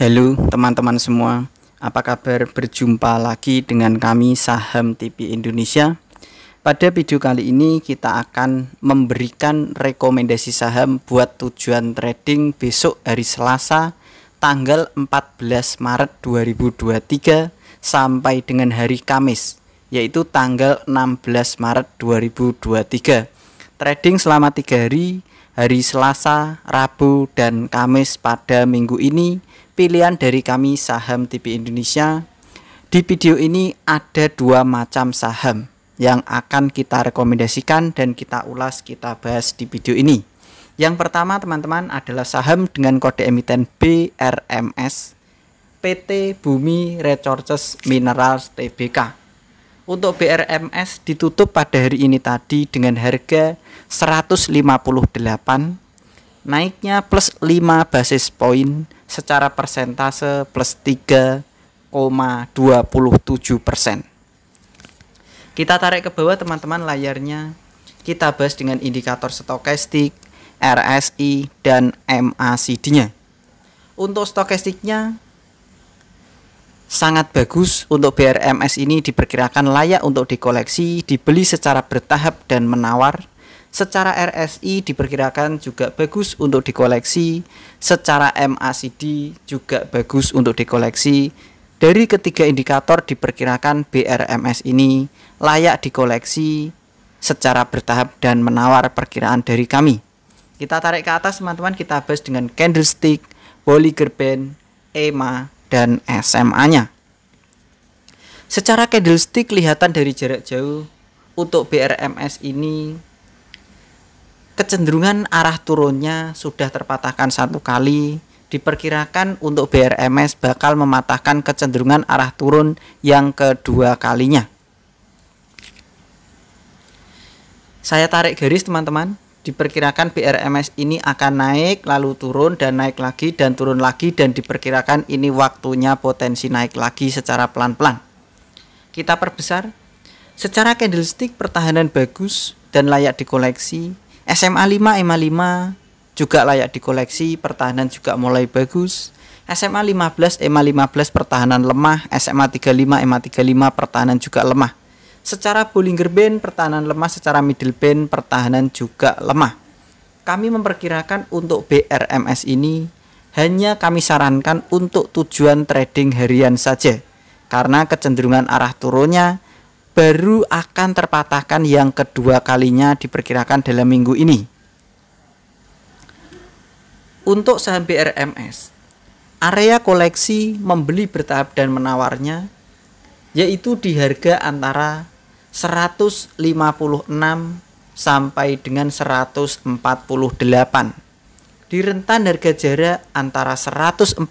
Halo teman-teman semua, apa kabar? Berjumpa lagi dengan kami Saham TV Indonesia. Pada video kali ini kita akan memberikan rekomendasi saham buat tujuan trading besok hari Selasa tanggal 14 Maret 2023 sampai dengan hari Kamis yaitu tanggal 16 Maret 2023. Trading selama tiga hari hari Selasa, Rabu, dan Kamis pada minggu ini pilihan dari kami saham TV Indonesia. Di video ini ada dua macam saham yang akan kita rekomendasikan dan kita ulas, kita bahas di video ini. Yang pertama teman-teman adalah saham dengan kode emiten BRMS PT Bumi Resources Minerals Tbk untuk BRMS ditutup pada hari ini tadi dengan harga 158 naiknya plus 5 basis poin secara persentase plus 3,27 persen. Kita tarik ke bawah teman-teman layarnya. Kita bahas dengan indikator stokastik, RSI, dan MACD-nya. Untuk stokastiknya, sangat bagus untuk BRMS ini diperkirakan layak untuk dikoleksi, dibeli secara bertahap dan menawar. Secara RSI diperkirakan juga bagus untuk dikoleksi, secara MACD juga bagus untuk dikoleksi. Dari ketiga indikator diperkirakan BRMS ini layak dikoleksi secara bertahap dan menawar perkiraan dari kami. Kita tarik ke atas teman-teman, kita bahas dengan candlestick, Bollinger Band, EMA, dan SMA-nya. Secara candlestick kelihatan dari jarak jauh untuk BRMS ini kecenderungan arah turunnya sudah terpatahkan satu kali diperkirakan untuk BRMS bakal mematahkan kecenderungan arah turun yang kedua kalinya. Saya tarik garis teman-teman diperkirakan BRMS ini akan naik lalu turun dan naik lagi dan turun lagi dan diperkirakan ini waktunya potensi naik lagi secara pelan-pelan. Kita perbesar. Secara candlestick pertahanan bagus dan layak dikoleksi. SMA 5, ema 5 juga layak dikoleksi, pertahanan juga mulai bagus. SMA 15, EMA 15 pertahanan lemah, SMA 35, EMA 35 pertahanan juga lemah. Secara Bollinger Band pertahanan lemah, secara middle band pertahanan juga lemah. Kami memperkirakan untuk BRMS ini hanya kami sarankan untuk tujuan trading harian saja karena kecenderungan arah turunnya baru akan terpatahkan yang kedua kalinya diperkirakan dalam minggu ini. Untuk saham BRMS, area koleksi membeli bertahap dan menawarnya yaitu di harga antara 156 sampai dengan 148 di rentan harga jarak antara 148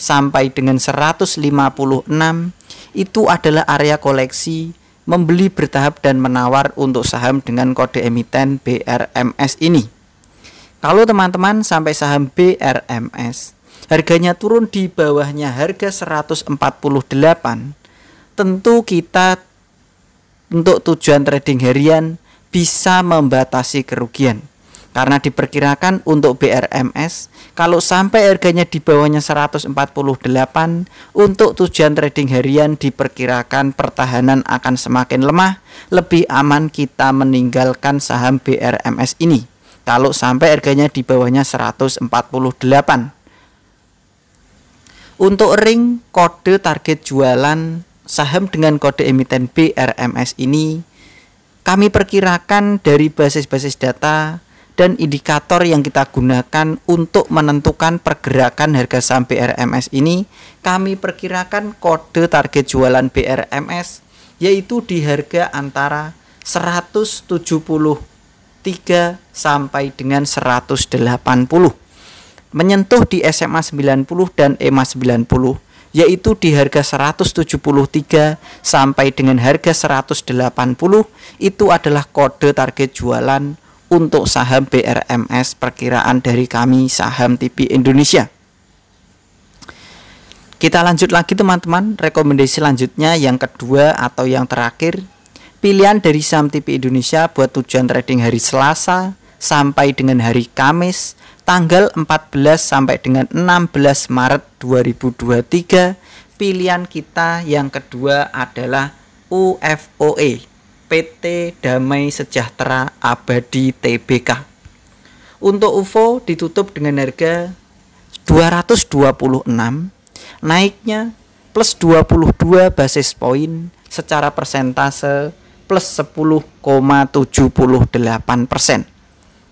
sampai dengan 156 itu adalah area koleksi membeli bertahap dan menawar untuk saham dengan kode emiten BRMS ini. Kalau teman-teman sampai saham BRMS harganya turun di bawahnya harga 148, tentu kita untuk tujuan trading harian bisa membatasi kerugian karena diperkirakan untuk BRMS kalau sampai harganya di bawahnya 148 untuk tujuan trading harian diperkirakan pertahanan akan semakin lemah lebih aman kita meninggalkan saham BRMS ini kalau sampai harganya di bawahnya 148 untuk ring kode target jualan saham dengan kode emiten BRMS ini kami perkirakan dari basis-basis data dan indikator yang kita gunakan untuk menentukan pergerakan harga saham BRMS ini kami perkirakan kode target jualan BRMS yaitu di harga antara 173 sampai dengan 180 menyentuh di SMA 90 dan e EMA 90 yaitu di harga 173 sampai dengan harga 180 itu adalah kode target jualan untuk saham BRMS perkiraan dari kami saham TV Indonesia. Kita lanjut lagi teman-teman, rekomendasi lanjutnya yang kedua atau yang terakhir pilihan dari saham TV Indonesia buat tujuan trading hari Selasa sampai dengan hari Kamis tanggal 14 sampai dengan 16 Maret 2023 pilihan kita yang kedua adalah UFOE PT Damai Sejahtera Abadi Tbk untuk UFO ditutup dengan harga 226 naiknya plus 22 basis poin secara persentase plus 10,78 persen.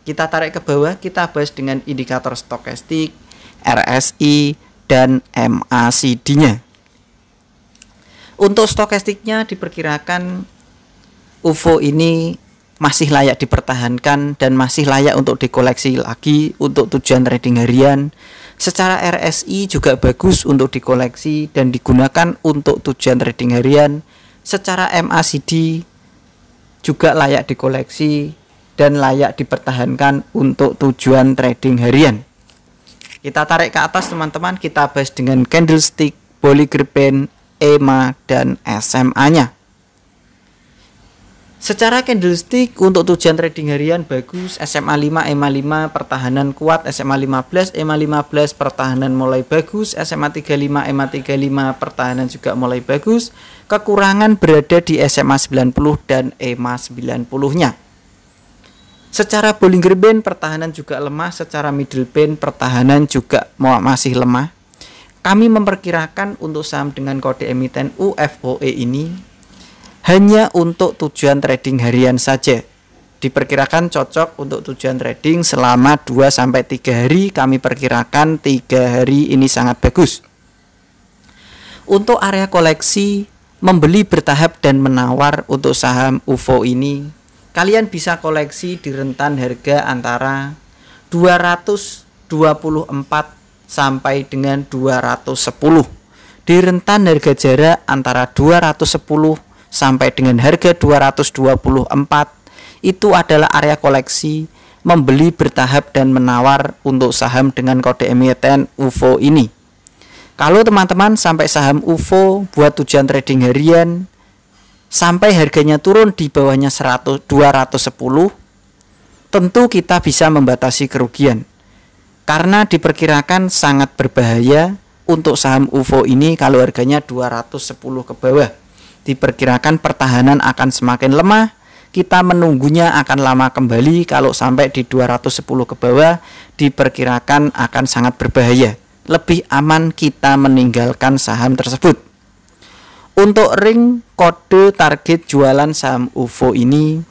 Kita tarik ke bawah, kita bahas dengan indikator stokastik, RSI, dan MACD-nya. Untuk stokastiknya diperkirakan UFO ini masih layak dipertahankan dan masih layak untuk dikoleksi lagi untuk tujuan trading harian. Secara RSI juga bagus untuk dikoleksi dan digunakan untuk tujuan trading harian. Secara MACD juga layak dikoleksi dan layak dipertahankan untuk tujuan trading harian. Kita tarik ke atas teman-teman, kita bahas dengan candlestick, Bollinger EMA, dan SMA-nya. Secara candlestick untuk tujuan trading harian bagus, SMA 5, EMA 5 pertahanan kuat, SMA 15, EMA 15 pertahanan mulai bagus, SMA 35, EMA 35 pertahanan juga mulai bagus. Kekurangan berada di SMA 90 dan e EMA 90-nya. Secara Bollinger Band pertahanan juga lemah, secara middle band pertahanan juga masih lemah. Kami memperkirakan untuk saham dengan kode emiten UFOE ini hanya untuk tujuan trading harian saja. Diperkirakan cocok untuk tujuan trading selama 2 sampai 3 hari. Kami perkirakan 3 hari ini sangat bagus. Untuk area koleksi membeli bertahap dan menawar untuk saham UFO e ini kalian bisa koleksi di rentan harga antara 224 sampai dengan 210 di rentan harga jarak antara 210 sampai dengan harga 224 itu adalah area koleksi membeli bertahap dan menawar untuk saham dengan kode emiten UFO ini. Kalau teman-teman sampai saham UFO buat tujuan trading harian, sampai harganya turun di bawahnya 100 210 tentu kita bisa membatasi kerugian karena diperkirakan sangat berbahaya untuk saham UFO ini kalau harganya 210 ke bawah diperkirakan pertahanan akan semakin lemah kita menunggunya akan lama kembali kalau sampai di 210 ke bawah diperkirakan akan sangat berbahaya. Lebih aman kita meninggalkan saham tersebut. Untuk ring kode target jualan saham UFO ini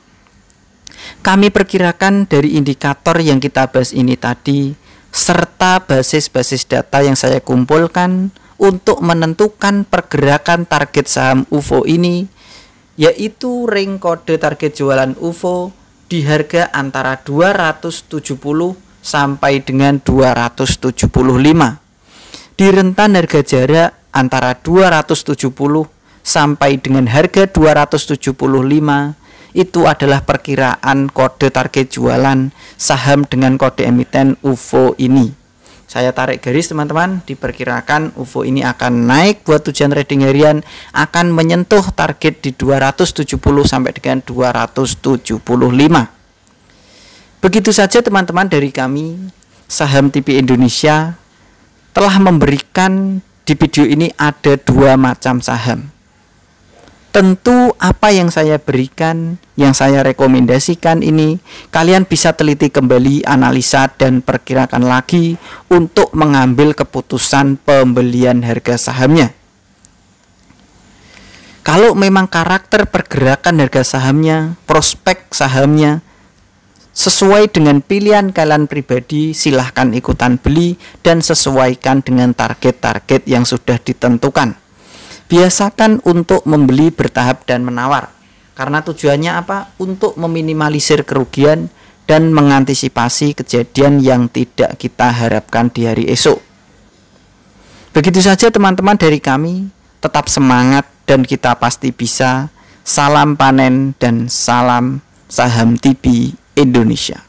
kami perkirakan dari indikator yang kita bahas ini tadi serta basis-basis data yang saya kumpulkan untuk menentukan pergerakan target saham UFO ini yaitu ring kode target jualan UFO di harga antara 270 sampai dengan 275 di rentan harga jarak antara 270 sampai dengan harga 275 itu adalah perkiraan kode target jualan saham dengan kode emiten UFO ini. Saya tarik garis teman-teman, diperkirakan UFO ini akan naik buat tujuan trading harian akan menyentuh target di 270 sampai dengan 275. Begitu saja teman-teman dari kami, saham TV Indonesia telah memberikan di video ini ada dua macam saham. Tentu apa yang saya berikan, yang saya rekomendasikan ini, kalian bisa teliti kembali, analisa dan perkirakan lagi untuk mengambil keputusan pembelian harga sahamnya. Kalau memang karakter pergerakan harga sahamnya, prospek sahamnya Sesuai dengan pilihan kalian pribadi, silahkan ikutan beli dan sesuaikan dengan target-target yang sudah ditentukan. Biasakan untuk membeli bertahap dan menawar, karena tujuannya apa? Untuk meminimalisir kerugian dan mengantisipasi kejadian yang tidak kita harapkan di hari esok. Begitu saja, teman-teman dari kami, tetap semangat, dan kita pasti bisa. Salam panen dan salam saham TV Indonesia.